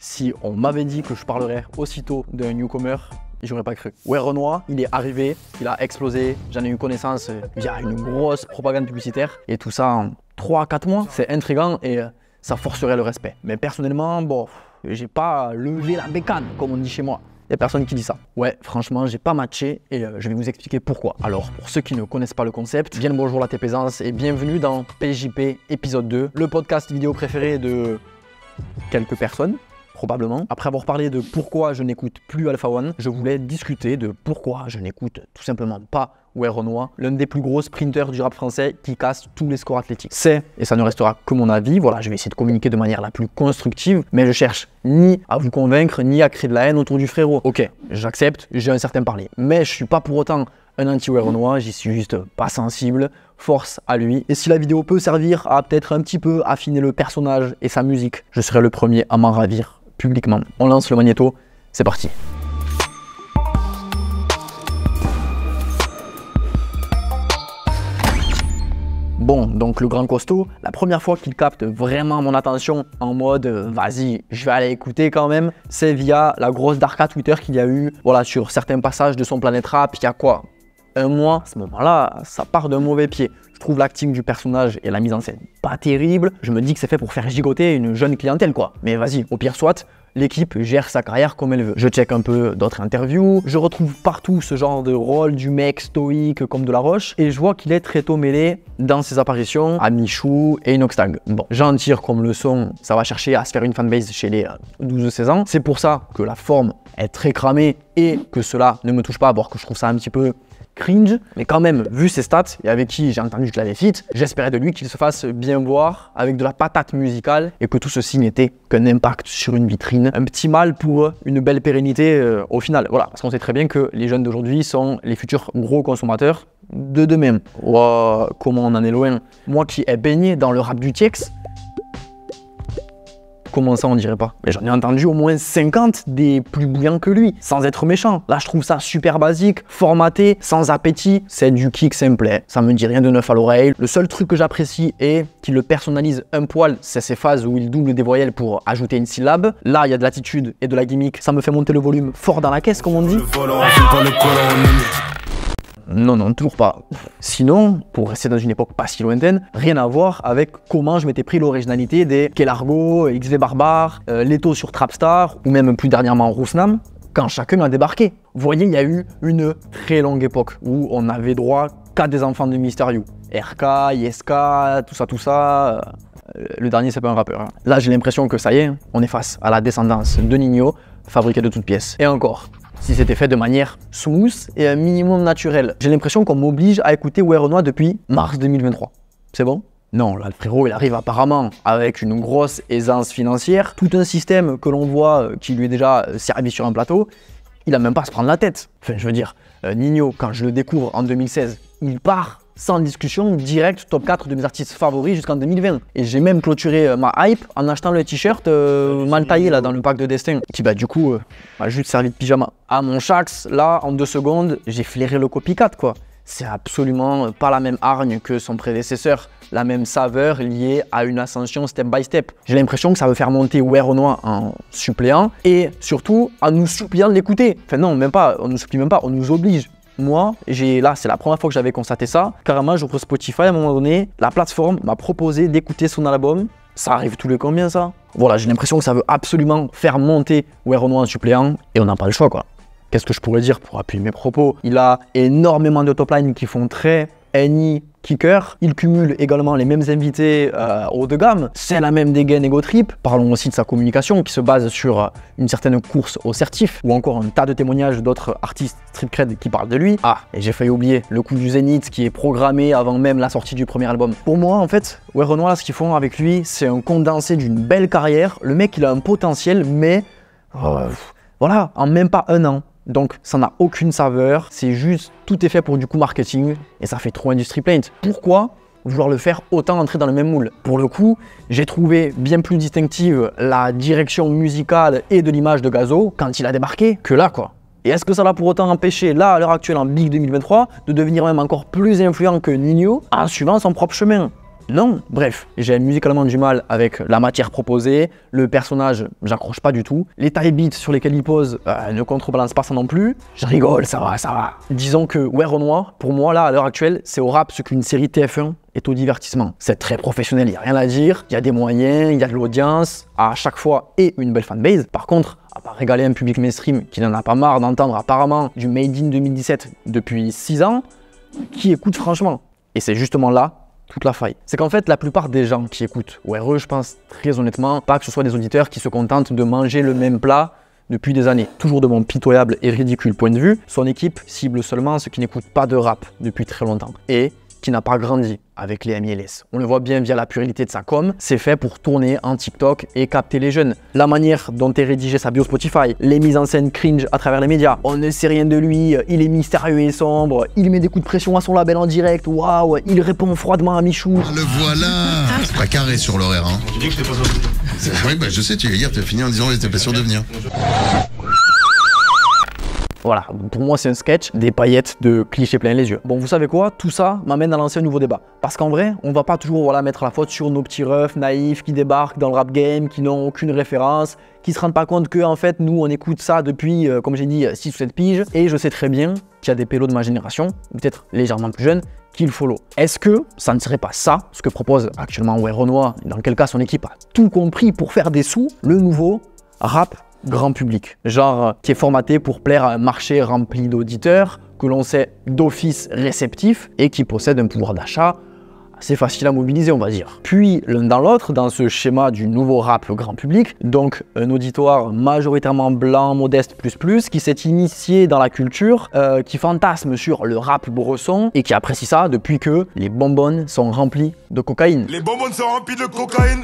Si on m'avait dit que je parlerais aussitôt d'un newcomer, j'aurais pas cru. Ouais, Renoir, il est arrivé, il a explosé. J'en ai eu connaissance via une grosse propagande publicitaire. Et tout ça en 3-4 mois, c'est intrigant et euh, ça forcerait le respect. Mais personnellement, bon, j'ai pas levé la bécane, comme on dit chez moi. Il a personne qui dit ça. Ouais, franchement, j'ai pas matché et euh, je vais vous expliquer pourquoi. Alors, pour ceux qui ne connaissent pas le concept, bien le bonjour la Tépésance et bienvenue dans PJP épisode 2, le podcast vidéo préféré de quelques personnes probablement. Après avoir parlé de pourquoi je n'écoute plus Alpha One, je voulais discuter de pourquoi je n'écoute tout simplement pas Ouais l'un des plus gros sprinteurs du rap français qui casse tous les scores athlétiques. C'est, et ça ne restera que mon avis, voilà, je vais essayer de communiquer de manière la plus constructive, mais je cherche ni à vous convaincre, ni à créer de la haine autour du frérot. Ok, j'accepte, j'ai un certain parler, mais je suis pas pour autant un anti Renoir, j'y suis juste pas sensible, force à lui. Et si la vidéo peut servir à peut-être un petit peu affiner le personnage et sa musique, je serai le premier à m'en ravir publiquement. On lance le magnéto, c'est parti. Bon, donc le grand costaud, la première fois qu'il capte vraiment mon attention en mode euh, vas-y, je vais aller écouter quand même, c'est via la grosse darka Twitter qu'il y a eu voilà, sur certains passages de son planète rap. Il y a quoi Un mois, à ce moment-là, ça part d'un mauvais pied. Je trouve l'acting du personnage et la mise en scène pas terrible. Je me dis que c'est fait pour faire gigoter une jeune clientèle, quoi. Mais vas-y, au pire, soit, l'équipe gère sa carrière comme elle veut. Je check un peu d'autres interviews, je retrouve partout ce genre de rôle du mec stoïque comme de la roche, et je vois qu'il est très tôt mêlé dans ses apparitions à Michou et Inoxtag. Bon, j'en tire comme leçon, ça va chercher à se faire une fanbase chez les 12-16 euh, ans. C'est pour ça que la forme est très cramée et que cela ne me touche pas, voire que je trouve ça un petit peu cringe, mais quand même, vu ses stats et avec qui j'ai entendu que je l'avais fit, j'espérais de lui qu'il se fasse bien voir avec de la patate musicale et que tout ceci n'était qu'un impact sur une vitrine. Un petit mal pour une belle pérennité euh, au final. Voilà, parce qu'on sait très bien que les jeunes d'aujourd'hui sont les futurs gros consommateurs de demain. Wow, comment on en est loin. Moi qui ai baigné dans le rap du TX, ça on dirait pas Mais j'en ai entendu au moins 50 des plus bouillants que lui, sans être méchant. Là je trouve ça super basique, formaté, sans appétit, c'est du kick simple hein. ça me dit rien de neuf à l'oreille. Le seul truc que j'apprécie et qu'il le personnalise un poil, c'est ces phases où il double des voyelles pour ajouter une syllabe. Là il y a de l'attitude et de la gimmick, ça me fait monter le volume fort dans la caisse comme on dit. Non, non, toujours pas. Sinon, pour rester dans une époque pas si lointaine, rien à voir avec comment je m'étais pris l'originalité des Kelargo, XV Barbare, euh, Leto sur Trapstar, ou même plus dernièrement Rousnam, quand chacun a débarqué. Vous voyez, il y a eu une très longue époque où on avait droit qu'à des enfants de Mysterio. RK, ISK, tout ça, tout ça. Euh, le dernier, c'est pas un rappeur. Hein. Là, j'ai l'impression que ça y est, on est face à la descendance de Nino, fabriqué de toutes pièces. Et encore, si c'était fait de manière smooth et un minimum naturel. J'ai l'impression qu'on m'oblige à écouter Ouai depuis mars 2023. C'est bon non, là, le frérot, il arrive apparemment avec une grosse aisance financière, tout un système que l'on voit euh, qui lui est déjà euh, servi sur un plateau, il a même pas à se prendre la tête. Enfin, je veux dire, euh, Nino, quand je le découvre en 2016, il part sans discussion, direct top 4 de mes artistes favoris jusqu'en 2020. Et j'ai même clôturé euh, ma hype en achetant le t-shirt euh, mal taillé là dans le pack de destin, qui bah du coup m'a euh, bah, juste servi de pyjama. À mon chax, là en deux secondes, j'ai flairé le copycat quoi. C'est absolument pas la même hargne que son prédécesseur, la même saveur liée à une ascension step by step. J'ai l'impression que ça veut faire monter Weronois en suppléant et surtout en nous suppliant de l'écouter. Enfin non, même pas, on nous supplie même pas, on nous oblige moi, j'ai là, c'est la première fois que j'avais constaté ça. Carrément, j'ouvre Spotify à un moment donné, la plateforme m'a proposé d'écouter son album. Ça arrive tous les combien ça Voilà, j'ai l'impression que ça veut absolument faire monter We're en suppléant et on n'a pas le choix quoi. Qu'est-ce que je pourrais dire pour appuyer mes propos Il a énormément de top lines qui font très N.I. Kicker. Il cumule également les mêmes invités euh, haut de gamme. C'est la même dégaine Ego Trip. Parlons aussi de sa communication qui se base sur une certaine course au certif ou encore un tas de témoignages d'autres artistes trip cred qui parlent de lui. Ah, et j'ai failli oublier le coup du Zénith qui est programmé avant même la sortie du premier album. Pour moi, en fait, ouais, ce qu'ils font avec lui, c'est un condensé d'une belle carrière. Le mec, il a un potentiel, mais. Euh, voilà, en même pas un an, donc ça n'a aucune saveur, c'est juste tout est fait pour du coup marketing et ça fait trop industry paint. Pourquoi vouloir le faire autant entrer dans le même moule. Pour le coup, j'ai trouvé bien plus distinctive la direction musicale et de l'image de Gazo quand il a débarqué que là quoi. Et est-ce que ça l'a pour autant empêcher là, à l'heure actuelle, en Big 2023, de devenir même encore plus influent que Nino en suivant son propre chemin non, bref, j'ai musicalement du mal avec la matière proposée, le personnage, j'accroche pas du tout, les tailles beats sur lesquels il pose euh, ne contrebalance pas ça non plus. Je rigole, ça va, ça va. Disons que on Noir, pour moi là, à l'heure actuelle, c'est au rap ce qu'une série TF1 est au divertissement. C'est très professionnel, il a rien à dire, il y a des moyens, il y a de l'audience, à chaque fois et une belle fanbase. Par contre, à part régaler un public mainstream qui n'en a pas marre d'entendre apparemment du Made in 2017 depuis 6 ans, qui écoute franchement Et c'est justement là toute la faille. C'est qu'en fait, la plupart des gens qui écoutent ORE, je pense très honnêtement, pas que ce soit des auditeurs qui se contentent de manger le même plat depuis des années. Toujours de mon pitoyable et ridicule point de vue, son équipe cible seulement ceux qui n'écoutent pas de rap depuis très longtemps et qui n'a pas grandi avec les MLS. On le voit bien via la purilité de sa com, c'est fait pour tourner en TikTok et capter les jeunes. La manière dont est rédigé sa bio Spotify, les mises en scène cringe à travers les médias, on ne sait rien de lui, il est mystérieux et sombre, il met des coups de pression à son label en direct, waouh, il répond froidement à Michou. Ah, le voilà ah. C'est pas carré sur l'horaire, hein. Tu dis que je t'ai pas Oui, bah je sais, tu, hier, tu as fini en disant que t'étais pas sûr de venir. Voilà, pour moi c'est un sketch, des paillettes de clichés plein les yeux. Bon, vous savez quoi Tout ça m'amène à lancer un nouveau débat. Parce qu'en vrai, on va pas toujours voilà, mettre la faute sur nos petits refs naïfs qui débarquent dans le rap game, qui n'ont aucune référence, qui se rendent pas compte que en fait nous on écoute ça depuis euh, comme j'ai dit 6 ou 7 piges et je sais très bien qu'il y a des pélos de ma génération, peut-être légèrement plus jeunes, qui le follow. Est-ce que ça ne serait pas ça ce que propose actuellement Way dans quel cas son équipe a tout compris pour faire des sous, le nouveau rap grand public. Genre euh, qui est formaté pour plaire à un marché rempli d'auditeurs, que l'on sait d'office réceptif et qui possède un pouvoir d'achat assez facile à mobiliser, on va dire. Puis l'un dans l'autre, dans ce schéma du nouveau rap grand public, donc un auditoire majoritairement blanc, modeste, plus plus, qui s'est initié dans la culture, euh, qui fantasme sur le rap bresson et qui apprécie ça depuis que les bonbons sont remplies de cocaïne. Les bonbons sont remplies de cocaïne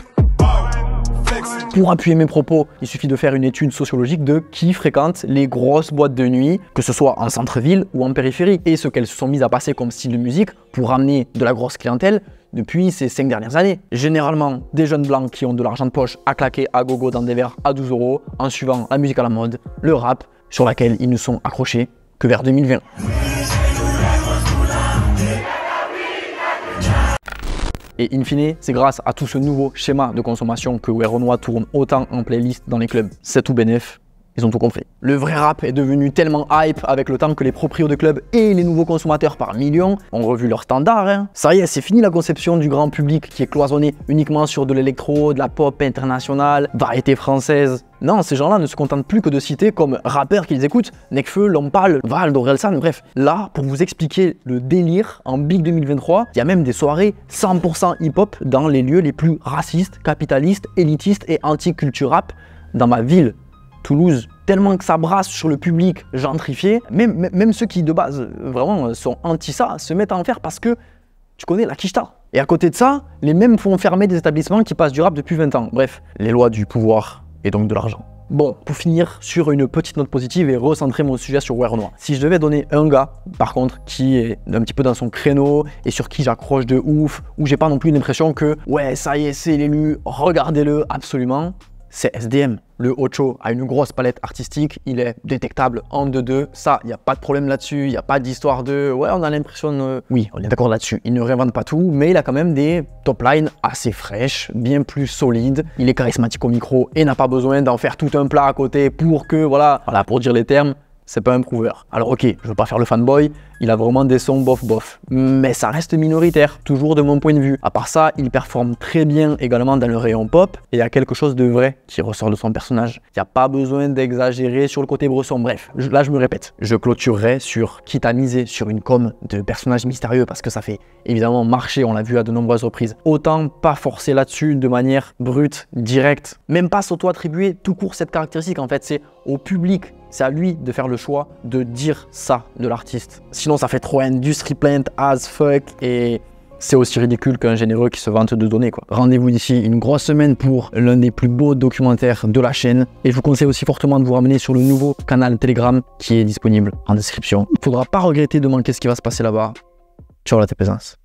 pour appuyer mes propos, il suffit de faire une étude sociologique de qui fréquente les grosses boîtes de nuit, que ce soit en centre-ville ou en périphérie, et ce qu'elles se sont mises à passer comme style de musique pour ramener de la grosse clientèle depuis ces 5 dernières années. Généralement, des jeunes blancs qui ont de l'argent de poche à claquer à gogo dans des verres à 12 euros en suivant la musique à la mode, le rap, sur laquelle ils ne sont accrochés que vers 2020. Et in fine, c'est grâce à tout ce nouveau schéma de consommation que Weronois tourne autant en playlist dans les clubs. C'est tout bénéf, ils ont tout compris. Le vrai rap est devenu tellement hype avec le temps que les proprios de clubs et les nouveaux consommateurs par millions ont revu leur standards. Hein. Ça y est, c'est fini la conception du grand public qui est cloisonné uniquement sur de l'électro, de la pop internationale, variété française. Non, ces gens-là ne se contentent plus que de citer comme rappeurs qu'ils écoutent Nekfeu, Lompal, Val, d'Orelsan, bref. Là, pour vous expliquer le délire, en Big 2023, il y a même des soirées 100% hip-hop dans les lieux les plus racistes, capitalistes, élitistes et anti-culture rap dans ma ville. Toulouse, tellement que ça brasse sur le public gentrifié, même, même ceux qui de base vraiment euh, sont anti ça, se mettent à en faire parce que tu connais la quicheta. Et à côté de ça, les mêmes font fermer des établissements qui passent durable depuis 20 ans. Bref, les lois du pouvoir et donc de l'argent. Bon, pour finir sur une petite note positive et recentrer mon sujet sur Wear Si je devais donner un gars, par contre, qui est un petit peu dans son créneau et sur qui j'accroche de ouf, où j'ai pas non plus l'impression que ouais, ça y est, c'est l'élu, regardez-le absolument, c'est SDM. Le Ocho a une grosse palette artistique, il est détectable en 2-2. Ça, il n'y a pas de problème là-dessus, il n'y a pas d'histoire de ouais, on a l'impression. De... Oui, on est d'accord là-dessus. Il ne réinvente pas tout, mais il a quand même des top lines assez fraîches, bien plus solides. Il est charismatique au micro et n'a pas besoin d'en faire tout un plat à côté pour que, voilà, voilà pour dire les termes, c'est pas un prouveur. Alors ok, je veux pas faire le fanboy, il a vraiment des sons bof bof, mais ça reste minoritaire, toujours de mon point de vue. À part ça, il performe très bien également dans le rayon pop, et il y a quelque chose de vrai qui ressort de son personnage. Il n'y a pas besoin d'exagérer sur le côté bresson, bref, là je me répète. Je clôturerai sur, quitte sur une com de personnage mystérieux, parce que ça fait évidemment marcher, on l'a vu à de nombreuses reprises. Autant pas forcer là-dessus de manière brute, directe, même pas s'auto-attribuer tout court cette caractéristique en fait, c'est au public c'est à lui de faire le choix de dire ça de l'artiste. Sinon, ça fait trop industry plant as fuck et c'est aussi ridicule qu'un généreux qui se vante de donner quoi. Rendez-vous d'ici une grosse semaine pour l'un des plus beaux documentaires de la chaîne et je vous conseille aussi fortement de vous ramener sur le nouveau canal Telegram qui est disponible en description. ne Faudra pas regretter de manquer ce qui va se passer là-bas. Ciao la présence.